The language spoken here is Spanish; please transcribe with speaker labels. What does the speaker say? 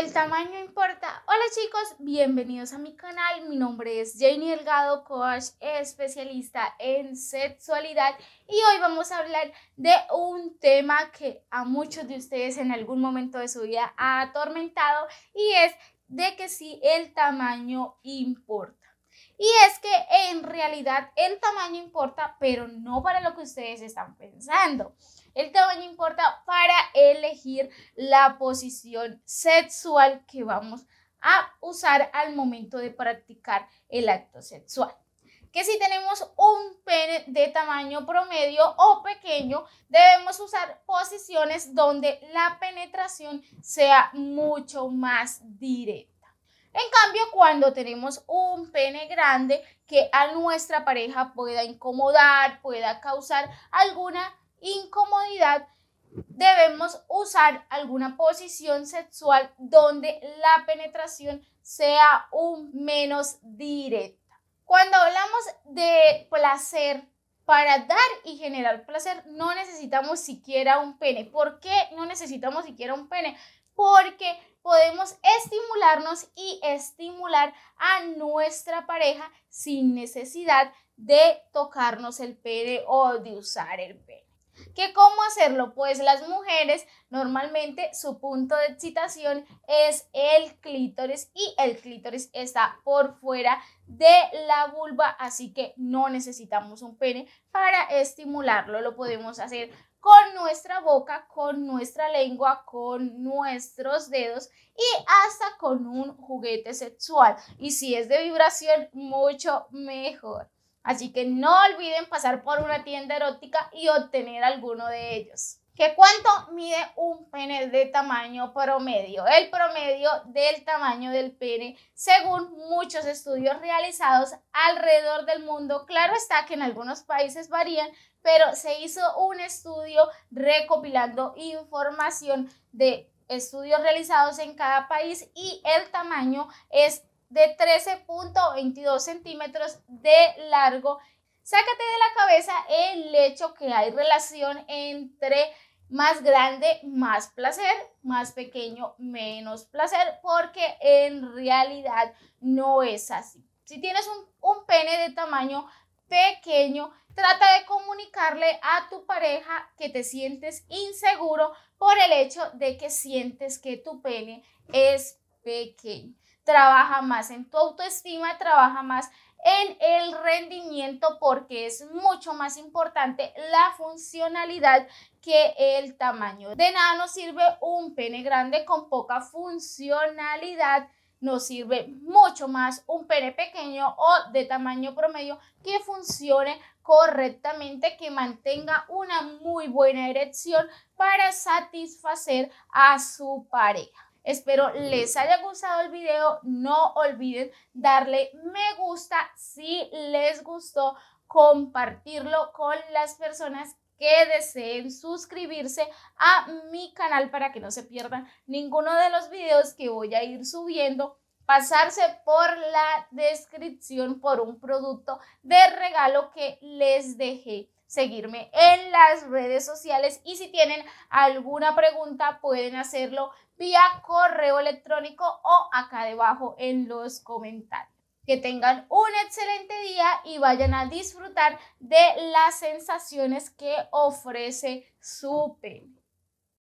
Speaker 1: El tamaño importa. Hola chicos, bienvenidos a mi canal. Mi nombre es Janie Delgado, coach especialista en sexualidad y hoy vamos a hablar de un tema que a muchos de ustedes en algún momento de su vida ha atormentado y es de que si el tamaño importa. Y es que en realidad el tamaño importa, pero no para lo que ustedes están pensando. El tamaño importa para elegir la posición sexual que vamos a usar al momento de practicar el acto sexual que si tenemos un pene de tamaño promedio o pequeño, debemos usar posiciones donde la penetración sea mucho más directa. En cambio, cuando tenemos un pene grande que a nuestra pareja pueda incomodar, pueda causar alguna incomodidad, debemos usar alguna posición sexual donde la penetración sea un menos directa. Cuando hablamos de placer, para dar y generar placer no necesitamos siquiera un pene. ¿Por qué no necesitamos siquiera un pene? porque podemos estimularnos y estimular a nuestra pareja sin necesidad de tocarnos el pene o de usar el pene. ¿Que ¿Cómo hacerlo? Pues las mujeres normalmente su punto de excitación es el clítoris y el clítoris está por fuera de la vulva, así que no necesitamos un pene para estimularlo. Lo podemos hacer con nuestra boca, con nuestra lengua, con nuestros dedos y hasta con un juguete sexual. Y si es de vibración, mucho mejor. Así que no olviden pasar por una tienda erótica y obtener alguno de ellos. ¿Qué cuánto mide un pene de tamaño promedio? El promedio del tamaño del pene, según muchos estudios realizados alrededor del mundo. Claro está que en algunos países varían, pero se hizo un estudio recopilando información de estudios realizados en cada país y el tamaño es de 13.22 centímetros de largo. Sácate de la cabeza el hecho que hay relación entre más grande, más placer, más pequeño, menos placer, porque en realidad no es así. Si tienes un, un pene de tamaño pequeño, trata de comunicarle a tu pareja que te sientes inseguro por el hecho de que sientes que tu pene es pequeño. Trabaja más en tu autoestima, trabaja más en el rendimiento porque es mucho más importante la funcionalidad que el tamaño. De nada nos sirve un pene grande con poca funcionalidad nos sirve mucho más un pene pequeño o de tamaño promedio que funcione correctamente, que mantenga una muy buena erección para satisfacer a su pareja. Espero les haya gustado el video. No olviden darle me gusta si les gustó, compartirlo con las personas que deseen suscribirse a mi canal para que no se pierdan ninguno de los videos que voy a ir subiendo pasarse por la descripción por un producto de regalo que les dejé. Seguirme en las redes sociales y si tienen alguna pregunta pueden hacerlo vía correo electrónico o acá debajo en los comentarios. Que tengan un excelente día y vayan a disfrutar de las sensaciones que ofrece su